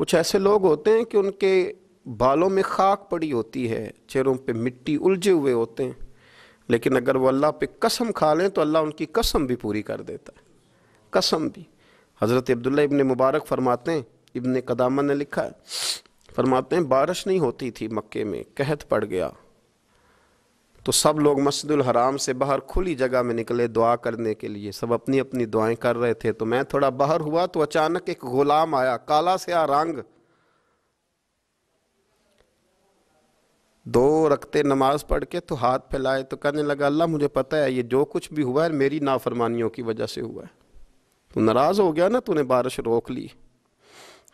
कुछ ऐसे लोग होते हैं कि उनके बालों में खाक पड़ी होती है चेहरों पे मिट्टी उलझे हुए होते हैं लेकिन अगर वो अल्लाह पे कसम खा लें तो अल्लाह उनकी कसम भी पूरी कर देता है कसम भी हज़रत अब्दुल्ला इबन मुबारक फरमाते हैं इबन कदामा ने लिखा है फरमाते हैं बारिश नहीं होती थी मक्के में कहत पड़ गया तो सब लोग मस्जिद हराम से बाहर खुली जगह में निकले दुआ करने के लिए सब अपनी अपनी दुआएं कर रहे थे तो मैं थोड़ा बाहर हुआ तो अचानक एक गुलाम आया काला से आ रंग दो रखते नमाज पढ़ के तो हाथ फैलाए तो कहने लगा अल्लाह मुझे पता है ये जो कुछ भी हुआ है मेरी नाफरमानियों की वजह से हुआ है तो नाराज़ हो गया ना तूने बारिश रोक ली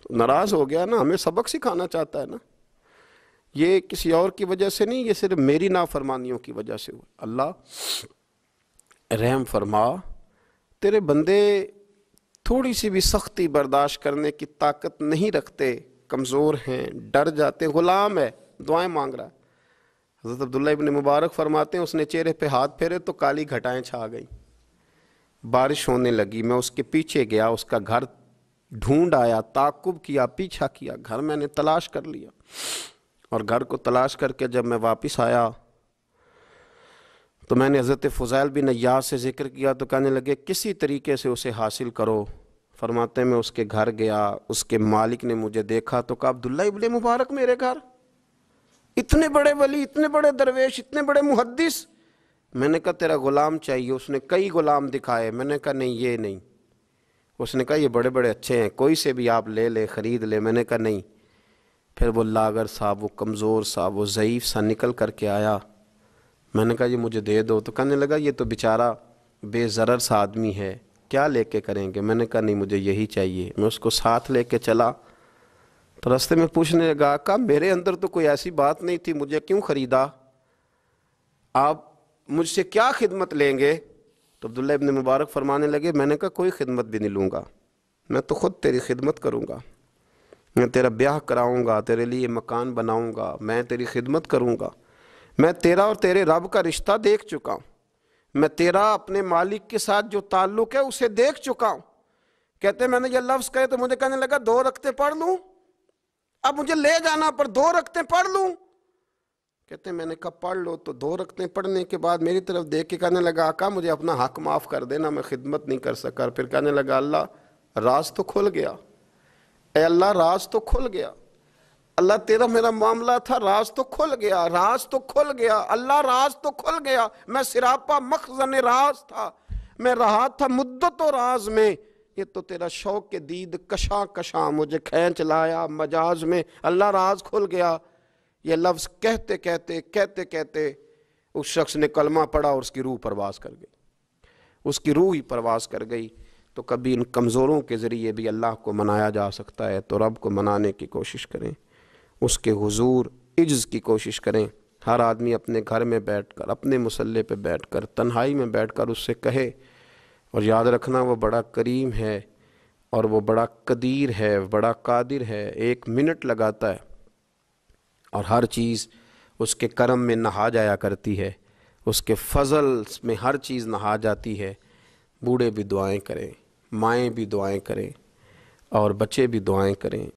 तो नाराज़ हो गया ना हमें सबक सिखाना चाहता है ना ये किसी और की वजह से नहीं ये सिर्फ मेरी नाफरमानियों की वजह से हुआ अल्लाह रहम फरमा तेरे बंदे थोड़ी सी भी सख्ती बर्दाश्त करने की ताकत नहीं रखते कमज़ोर हैं डर जाते ग़ुलाम है दुआएं मांग रहा है हज़रत अब्दुल्ला इबन मुबारक फरमाते हैं उसने चेहरे पे हाथ फेरे तो काली घटाएं छा गई बारिश होने लगी मैं उसके पीछे गया उसका घर ढूंढ आया ताकुब किया पीछा किया घर मैंने तलाश कर लिया और घर को तलाश करके जब मैं वापस आया तो मैंने हज़रत फ़ज़ैल बिन नयाज से ज़िक्र किया तो कहने लगे किसी तरीके से उसे हासिल करो फरमाते मैं उसके घर गया उसके मालिक ने मुझे देखा तो कहा अब्दुल्ला इबले मुबारक मेरे घर इतने बड़े वली इतने बड़े दरवेश इतने बड़े मुहदस मैंने कहा तेरा ग़ुलाम चाहिए उसने कई ग़ुलाम दिखाए मैंने कहा नहीं ये नहीं उसने कहा ये बड़े बड़े अच्छे हैं कोई से भी आप ले ले ख़रीद ले मैंने कहा नहीं फिर वो लागर सा वो कमज़ोर सा वो ज़यीफ़ सा निकल करके आया मैंने कहा ये मुझे दे दो तो कहने लगा ये तो बेचारा बेज़र सा आदमी है क्या ले करेंगे मैंने कहा नहीं मुझे यही चाहिए मैं उसको साथ ले चला तो रास्ते में पूछने लगा कहा मेरे अंदर तो कोई ऐसी बात नहीं थी मुझे क्यों ख़रीदा आप मुझसे क्या खिदमत लेंगे तो अब्दुल्ला इबन मुबारक फरमाने लगे मैंने कहा कोई खिदमत भी नहीं लूँगा मैं तो ख़ुद तेरी खिदमत करूँगा मैं तेरा ब्याह कराऊंगा तेरे लिए मकान बनाऊंगा मैं तेरी खिदमत करूंगा मैं तेरा और तेरे रब का रिश्ता देख चुका हूँ मैं तेरा अपने मालिक के साथ जो ताल्लुक है उसे देख चुका हूँ कहते मैंने ये लफ्ज़ कहे तो मुझे कहने लगा दो रखते पढ़ लूँ अब मुझे ले जाना पर दो रखते पढ़ लूँ कहते मैंने कहा पढ़ लो तो दो रखते पढ़ने के बाद मेरी तरफ देख के कहने लगा आका मुझे अपना हक माफ़ कर देना मैं खिदमत नहीं कर सका फिर कहने लगा अल्लाह राज तो खुल गया अल्लाह राज तो खुल गया अल्लाह तेरा मेरा मामला था राज तो खुल गया राज तो खुल गया अल्लाह राज तो खुल गया मैं सिरापा मखजन राज था मैं रहा था मुद्दत राज में ये तो तेरा शौक के दीद कशा कशा मुझे खींच लाया मजाज में अल्लाह राज खुल गया ये लफ्ज़ कहते कहते कहते कहते उस शख्स ने कलमा पढ़ा और उसकी रूह परवास कर गई उसकी रूह ही परवास कर गई तो कभी इन कमज़ोरों के ज़रिए भी अल्लाह को मनाया जा सकता है तो रब को मनाने की कोशिश करें उसके हुजूर इज्ज की कोशिश करें हर आदमी अपने घर में बैठकर अपने मसल्ले पे बैठकर तन्हाई में बैठकर उससे कहे और याद रखना वो बड़ा करीम है और वो बड़ा कदीर है बड़ा कादिर है एक मिनट लगाता है और हर चीज़ उसके करम में नहा जाया करती है उसके फजल में हर चीज़ नहा जाती है बूढ़े भी दुआएँ करें माएँ भी दुआएं करें और बच्चे भी दुआएं करें